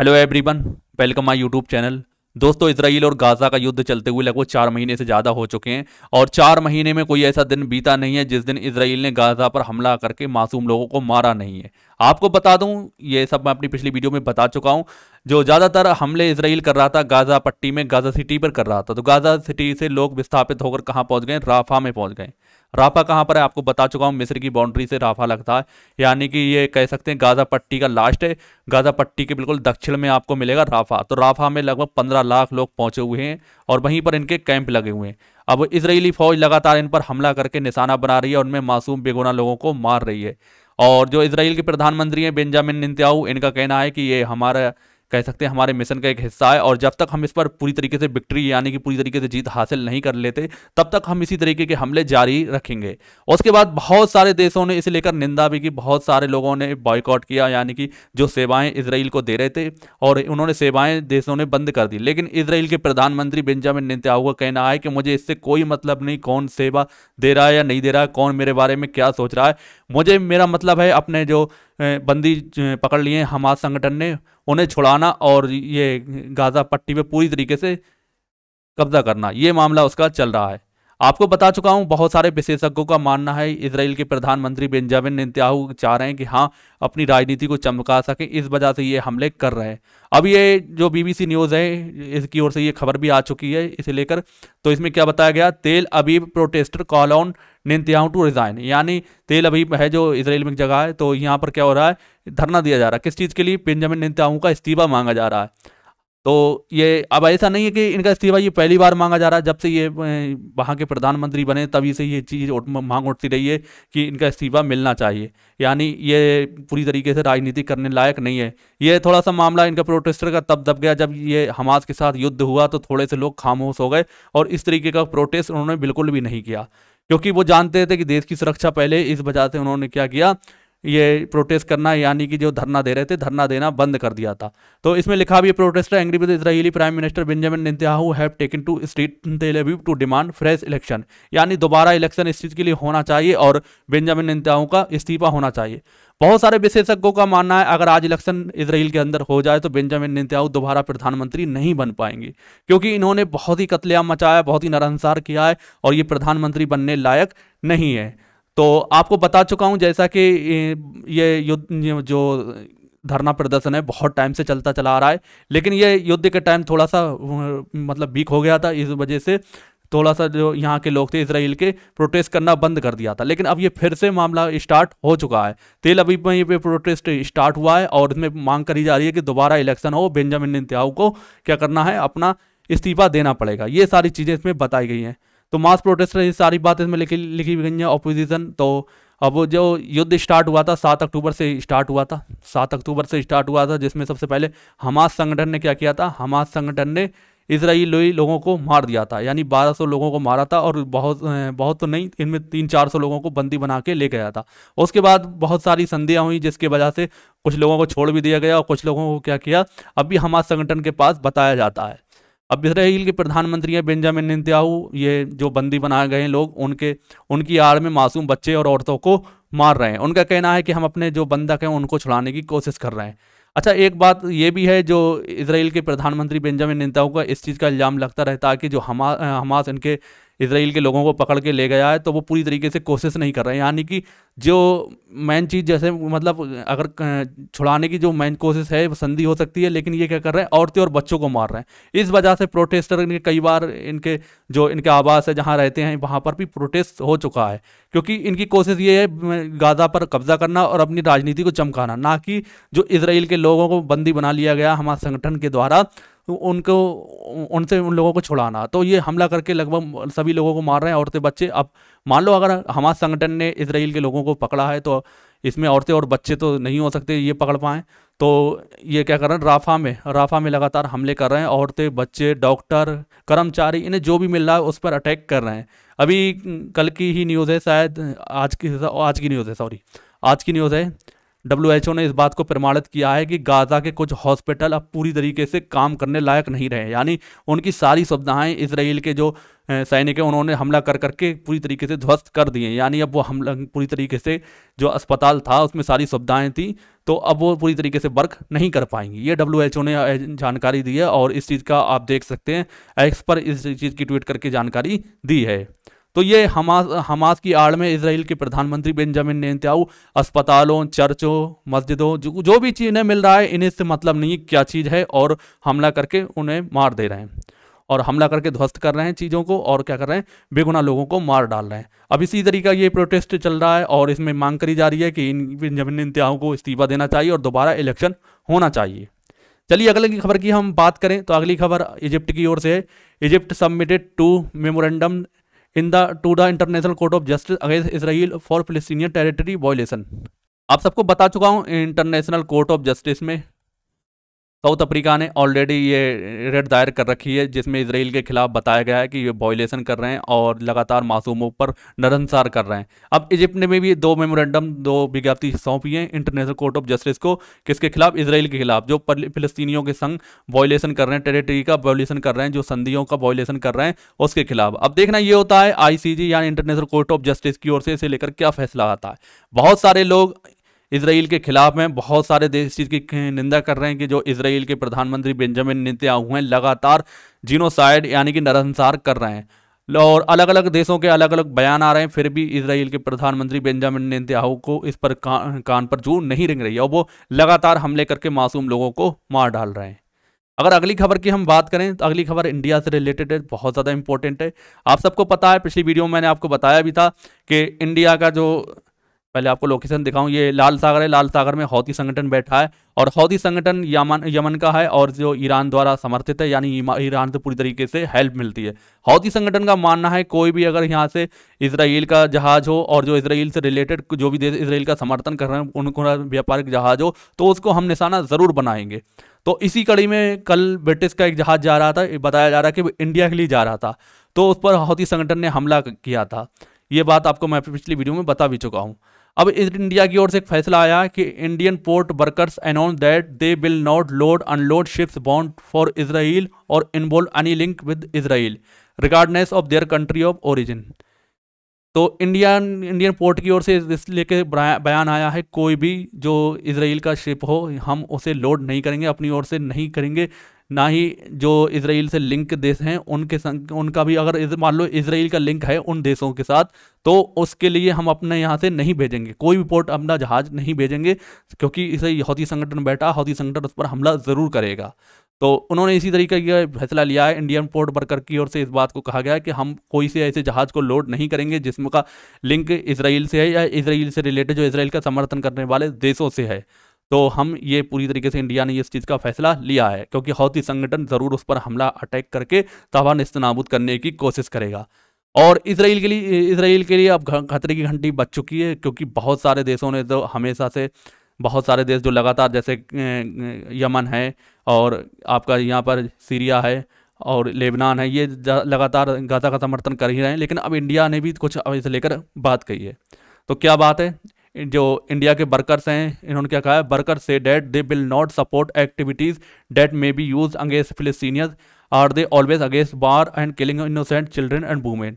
hello everyone welcome my YouTube channel दोस्तों Israel और Gaza का युद्ध चलते हुए लगभग चार महीने से ज़्यादा हो चुके हैं और चार महीने में कोई ऐसा दिन बीता नहीं है जिस दिन इसराइल ने गाज़ा पर हमला करके मासूम लोगों को मारा नहीं है आपको बता दूं ये सब मैं अपनी पिछली वीडियो में बता चुका हूं जो ज़्यादातर हमले इसराइल कर रहा था गाज़ा पट्टी में गाज़ा सिटी पर कर रहा था तो गाज़ा सिटी से लोग विस्थापित होकर कहाँ पहुँच गए राफा में पहुँच गए राफा कहाँ पर है आपको बता चुका हूँ मिस्र की बाउंड्री से राफा लगता है यानी कि ये कह सकते हैं गाज़ा पट्टी का लास्ट है गाज़ा पट्टी के बिल्कुल दक्षिण में आपको मिलेगा राफा तो राफा में लगभग पंद्रह लाख लोग पहुँचे हुए हैं और वहीं पर इनके कैंप लगे हुए हैं अब इसराइली फौज लगातार इन पर हमला करके निशाना बना रही है और उनमें मासूम बेगुना लोगों को मार रही है और जो इसराइल के प्रधानमंत्री हैं बेंजामिन नितयाऊ इनका कहना है कि ये हमारा कह सकते हैं हमारे मिशन का एक हिस्सा है और जब तक हम इस पर पूरी तरीके से विक्ट्री यानी कि पूरी तरीके से जीत हासिल नहीं कर लेते तब तक हम इसी तरीके के हमले जारी रखेंगे उसके बाद बहुत सारे देशों ने इसे लेकर निंदा भी की बहुत सारे लोगों ने बॉयकॉट किया यानी कि जो सेवाएं इसराइल को दे रहे थे और उन्होंने सेवाएं देशों ने बंद कर दी लेकिन इसराइल के प्रधानमंत्री बेंजामिन नेतन्याहू का कहना है कि मुझे इससे कोई मतलब नहीं कौन सेवा दे रहा है या नहीं दे रहा है कौन मेरे बारे में क्या सोच रहा है मुझे मेरा मतलब है अपने जो बंदी पकड़ लिए हमास संगठन ने उन्हें छुड़ाना और ये गाजा पट्टी पे पूरी तरीके से कब्जा करना ये मामला उसका चल रहा है आपको बता चुका हूं बहुत सारे विशेषज्ञों का मानना है इसराइल के प्रधानमंत्री बेंजामिन नेतन्याहू चाह रहे हैं कि हाँ अपनी राजनीति को चमका सके इस वजह से ये हमले कर रहे हैं अब ये जो बीबीसी न्यूज़ है इसकी ओर से ये खबर भी आ चुकी है इसे लेकर तो इसमें क्या बताया गया Tel Aviv protester call on Netanyahu to resign यानी तेल अबीब है जो इसराइल में जगह है तो यहाँ पर क्या हो रहा है धरना दिया जा रहा है किस चीज़ के लिए बेंजामिन नेतन्याहू का इस्तीफा मांगा जा रहा है तो ये अब ऐसा नहीं है कि इनका इस्तीफा ये पहली बार मांगा जा रहा है जब से ये वहाँ के प्रधानमंत्री बने तभी से ये चीज़ उठ, मांग उठती रही है कि इनका इस्तीफा मिलना चाहिए यानी ये पूरी तरीके से राजनीति करने लायक नहीं है ये थोड़ा सा मामला इनका प्रोटेस्टर का तब दब गया जब ये हमास के साथ युद्ध हुआ तो थोड़े से लोग खामोश हो गए और इस तरीके का प्रोटेस्ट उन्होंने बिल्कुल भी नहीं किया क्योंकि वो जानते थे कि देश की सुरक्षा पहले इस वजह से उन्होंने क्या किया ये प्रोटेस्ट करना यानी कि जो धरना दे रहे थे धरना देना बंद कर दिया था तो इसमें लिखा भी protester angry with Israeli prime minister Benjamin Netanyahu have taken to street to demand fresh election यानी दोबारा इलेक्शन इस चीज़ के लिए होना चाहिए और बेंजामिन नेतन्याहू का इस्तीफा होना चाहिए बहुत सारे विशेषज्ञों का मानना है अगर आज इलेक्शन इसराइल के अंदर हो जाए तो बेंजामिन नेतन्याहू दोबारा प्रधानमंत्री नहीं बन पाएंगे क्योंकि इन्होंने बहुत ही कतलेआम मचाया बहुत ही नरहंसार किया है और ये प्रधानमंत्री बनने लायक नहीं है तो आपको बता चुका हूँ जैसा कि ये युद्ध जो धरना प्रदर्शन है बहुत टाइम से चलता चला आ रहा है लेकिन ये युद्ध के टाइम थोड़ा सा मतलब वीक हो गया था इस वजह से थोड़ा सा जो यहाँ के लोग थे इसराइल के प्रोटेस्ट करना बंद कर दिया था लेकिन अब ये फिर से मामला स्टार्ट हो चुका है तेल अभी में पे प्रोटेस्ट स्टार्ट हुआ है और इसमें मांग करी जा रही है कि दोबारा इलेक्शन हो बेंजामिन नित्याहू को क्या करना है अपना इस्तीफा देना पड़ेगा ये सारी चीज़ें इसमें बताई गई हैं तो मास प्रोटेस्ट ये सारी बातें इसमें लिखी लिखी गई हैं ऑपोजिशन तो अब जो युद्ध स्टार्ट हुआ था सात अक्टूबर से स्टार्ट हुआ था सात अक्टूबर से स्टार्ट हुआ था जिसमें सबसे पहले हमास संगठन ने क्या किया था हमास संगठन ने इसराइली लोगों को मार दिया था यानी 1200 लोगों को मारा था और बहुत बहुत तो नहीं इनमें तीन चार सौ लोगों को बंदी बना के ले गया था उसके बाद बहुत सारी संधियाँ हुई जिसकी वजह से कुछ लोगों को छोड़ भी दिया गया और कुछ लोगों को क्या किया अब भी हमास संगठन के पास बताया जाता है अब इसराइल के प्रधानमंत्री हैं बेंजामिन नित्याहू ये जो बंदी बनाए गए हैं लोग उनके उनकी आड़ में मासूम बच्चे और औरतों को मार रहे हैं उनका कहना है कि हम अपने जो बंधक हैं उनको छुड़ाने की कोशिश कर रहे हैं अच्छा एक बात ये भी है जो इसराइल के प्रधानमंत्री बेंजामिन नित्याहू का इस चीज़ का इल्ज़ाम लगता रहता है कि जो हमा हमास इनके इसराइल के लोगों को पकड़ के ले गया है तो वो पूरी तरीके से कोशिश नहीं कर रहे हैं यानी कि जो मेन चीज़ जैसे मतलब अगर छुड़ाने की जो मेन कोशिश है संधि हो सकती है लेकिन ये क्या कर रहे हैं औरतें और बच्चों को मार रहे हैं इस वजह से प्रोटेस्टर इनके कई बार इनके जो इनके आवास है जहाँ रहते हैं वहाँ पर भी प्रोटेस्ट हो चुका है क्योंकि इनकी कोशिश ये है गाजा पर कब्जा करना और अपनी राजनीति को चमकाना ना कि जो इसराइल के लोगों को बंदी बना लिया गया हमारे संगठन के द्वारा तो उनको उनसे उन लोगों को छुड़ाना तो ये हमला करके लगभग सभी लोगों को मार रहे हैं औरतें बच्चे अब मान लो अगर हमास संगठन ने इसराइल के लोगों को पकड़ा है तो इसमें औरतें और बच्चे तो नहीं हो सकते ये पकड़ पाएँ तो ये क्या कर रहे हैं राफा में राफा में लगातार हमले कर रहे हैं औरतें बच्चे डॉक्टर कर्मचारी इन्हें जो भी मिल रहा है उस पर अटैक कर रहे हैं अभी कल की ही न्यूज़ है शायद आज की आज की न्यूज़ है सॉरी आज की न्यूज़ है डब्ल्यू ने इस बात को प्रमाणित किया है कि गाजा के कुछ हॉस्पिटल अब पूरी तरीके से काम करने लायक नहीं रहे यानी उनकी सारी सुविधाएं इसराइल के जो सैनिक हैं उन्होंने हमला कर करके पूरी तरीके से ध्वस्त कर दिए यानी अब वो हमला पूरी तरीके से जो अस्पताल था उसमें सारी सुविधाएं थी तो अब वो पूरी तरीके से वर्क नहीं कर पाएंगी ये डब्ल्यू ने जानकारी दी है और इस चीज़ का आप देख सकते हैं एक्स पर इस चीज़ की ट्वीट करके जानकारी दी है तो ये हमास हमास की आड़ में इसराइल के प्रधानमंत्री बेंजामिन नेतन्याहू अस्पतालों चर्चों मस्जिदों जो, जो भी चीज़ इन्हें मिल रहा है इन्हें से मतलब नहीं क्या चीज़ है और हमला करके उन्हें मार दे रहे हैं और हमला करके ध्वस्त कर रहे हैं चीज़ों को और क्या कर रहे हैं बेगुना लोगों को मार डाल रहे हैं अब इसी तरीका ये प्रोटेस्ट चल रहा है और इसमें मांग करी जा रही है कि इन बेंजामिन इंतहाओं को इस्तीफा देना चाहिए और दोबारा इलेक्शन होना चाहिए चलिए अगले की खबर की हम बात करें तो अगली खबर इजिप्ट की ओर से है Egypt submitted to memorandum in the to the International Court of Justice against Israel for Palestinian territory violation आप सबको बता चुका हूँ इंटरनेशनल कोर्ट ऑफ जस्टिस में साउथ अफ्रीका ने ऑलरेडी ये रेड दायर कर रखी है जिसमें इसराइल के खिलाफ बताया गया है कि ये बॉयलेशन कर रहे हैं और लगातार मासूमों पर नरहंसार कर रहे हैं अब इजिप्ट ने भी दो मेमोरेंडम दो विज्ञप्ति सौंपी है इंटरनेशनल कोर्ट ऑफ जस्टिस को किसके खिलाफ इसराइल के खिलाफ जो फिलस्तीनियों के संग बॉयलेशन कर रहे हैं टेरेटरी का बॉयलेशन कर रहे हैं जो संधियों का बॉयलेशन कर रहे हैं उसके खिलाफ अब देखना ये होता है आईसीजी यानी इंटरनेशनल कोर्ट ऑफ जस्टिस की ओर से इसे लेकर क्या फैसला आता है बहुत सारे लोग इसराइल के खिलाफ में बहुत सारे देश चीज़ की निंदा कर रहे हैं कि जो इसराइल के प्रधानमंत्री बेंजामिन नेतन्याहू हैं लगातार जीनोसाइड यानी कि नरसंसार कर रहे हैं और अलग अलग देशों के अलग अलग बयान आ रहे हैं फिर भी इसराइल के प्रधानमंत्री बेंजामिन नेतन्याहू को इस पर कान, कान पर जू नहीं रिंग रही है और वो लगातार हमले करके मासूम लोगों को मार डाल रहे हैं अगर अगली खबर की हम बात करें तो अगली खबर इंडिया से रिलेटेड है बहुत ज़्यादा इंपॉर्टेंट है आप सबको पता है पिछली वीडियो में मैंने आपको बताया भी था कि इंडिया का जो पहले आपको लोकेशन दिखाऊं ये लाल सागर है लाल सागर में हौती संगठन बैठा है और हौती संगठन यमन यमन का है और जो ईरान द्वारा समर्थित है यानी ईरान से पूरी तरीके से हेल्प मिलती है हौती संगठन का मानना है कोई भी अगर यहाँ से इसराइल का जहाज हो और जो इसराइल से रिलेटेड जो भी देश इसराइल का समर्थन कर रहे हैं उनको व्यापारिक जहाज हो तो उसको हम निशाना ज़रूर बनाएंगे तो इसी कड़ी में कल ब्रिटिश का एक जहाज जा रहा था बताया जा रहा है कि इंडिया के लिए जा रहा था तो उस पर हौती संगठन ने हमला किया था ये बात आपको मैं पिछली वीडियो में बता भी चुका हूँ अब इंडिया की ओर से एक फैसला आया कि Indian port workers announce that they will not load unload ships bound for Israel और involve any link with Israel regardless of their country of origin तो इंडियन इंडियन पोर्ट की ओर से इस लेके बयान आया है कोई भी जो इसराइल का शिप हो हम उसे लोड नहीं करेंगे अपनी ओर से नहीं करेंगे ना ही जो इसराइल से लिंक देश हैं उनके संग उनका भी अगर मान लो इसराइल का लिंक है उन देशों के साथ तो उसके लिए हम अपने यहाँ से नहीं भेजेंगे कोई भी पोर्ट अपना जहाज नहीं भेजेंगे क्योंकि इसे हौती संगठन बैठा हौती संगठन उस पर हमला ज़रूर करेगा तो उन्होंने इसी तरीके का फैसला लिया है इंडियन पोर्ट वर्कर की ओर से इस बात को कहा गया है कि हम कोई से ऐसे जहाज़ को लोड नहीं करेंगे जिसमें का लिंक इसराइल से है या इसराइल से रिलेटेड जो इसराइल का समर्थन करने वाले देशों से है तो हम ये पूरी तरीके से इंडिया ने इस चीज़ का फैसला लिया है क्योंकि हौती संगठन ज़रूर उस पर हमला अटैक करके तबाह नस्तनाबूद करने की कोशिश करेगा और इसराइल के लिए इसराइल के लिए अब खतरे की घंटी बच चुकी है क्योंकि बहुत सारे देशों ने तो हमेशा से बहुत सारे देश जो लगातार जैसे यमन है और आपका यहाँ पर सीरिया है और लेबनान है ये लगातार गाजा का समर्थन कर ही रहे हैं लेकिन अब इंडिया ने भी कुछ इसे लेकर बात कही है तो क्या बात है जो इंडिया के वर्कर्स हैं इन्होंने क्या कहा है वर्कर्स से that they will not support activities that may be use against Palestinians are they always against war and killing innocent children and women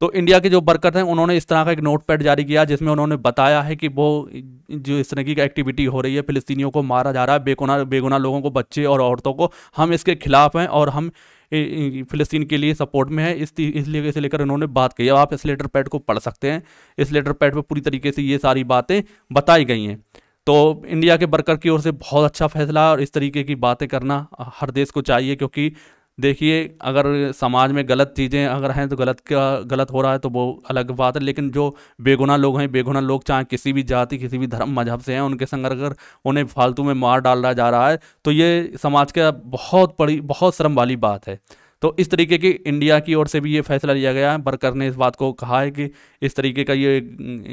तो इंडिया के जो वर्कर्स हैं उन्होंने इस तरह का एक नोट पैड जारी किया जिसमें उन्होंने बताया है कि वो जो इस तरह की एक्टिविटी हो रही है फिलिस्तीनियों को मारा जा रहा है बेगुना बेगुना लोगों को बच्चे और औरतों को हम इसके खिलाफ हैं और हम फिलिस्तीन के लिए सपोर्ट में है इस इसलिए इसे लेकर उन्होंने बात कही अब आप इस लेटर पैड को पढ़ सकते हैं इस लेटर पैड पर पूरी तरीके से ये सारी बातें बताई गई हैं तो इंडिया के वर्कर की ओर से बहुत अच्छा फैसला और इस तरीके की बातें करना हर देश को चाहिए क्योंकि देखिए अगर समाज में गलत चीज़ें अगर हैं तो गलत का गलत हो रहा है तो वो अलग बात है लेकिन जो बेगुना लोग हैं बेगुना लोग चाहे किसी भी जाति किसी भी धर्म मजहब से हैं उनके संग अगर उन्हें फालतू में मार डाला जा रहा है तो ये समाज का बहुत बड़ी बहुत शर्म वाली बात है तो इस तरीके की इंडिया की ओर से भी ये फैसला लिया गया है बर्कर ने इस बात को कहा है कि इस तरीके का ये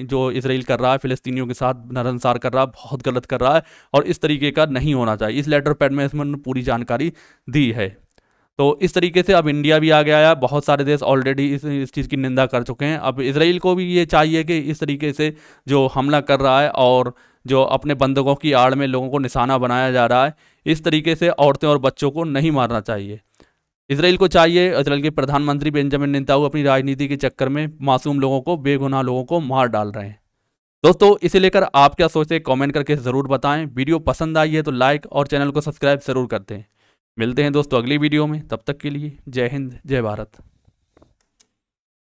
जो इसराइल कर रहा है फ़िलिस्तीनियों के साथ नरनसार कर रहा है बहुत गलत कर रहा है और इस तरीके का नहीं होना चाहिए इस लेटर पैड में इसमें पूरी जानकारी दी है तो इस तरीके से अब इंडिया भी आ गया है बहुत सारे देश ऑलरेडी इस इस चीज़ की निंदा कर चुके हैं अब इसराइल को भी ये चाहिए कि इस तरीके से जो हमला कर रहा है और जो अपने बंदकों की आड़ में लोगों को निशाना बनाया जा रहा है इस तरीके से औरतें और बच्चों को नहीं मारना चाहिए इसराइल को चाहिए इसराइल के प्रधानमंत्री बेंजामिन नेताऊ अपनी राजनीति के चक्कर में मासूम लोगों को बेगुनाह लोगों को मार डाल रहे हैं दोस्तों इसे लेकर आप क्या सोचते हैं कमेंट करके ज़रूर बताएं वीडियो पसंद आई है तो लाइक और चैनल को सब्सक्राइब ज़रूर कर दें मिलते हैं दोस्तों अगली वीडियो में तब तक के लिए जय हिंद जय भारत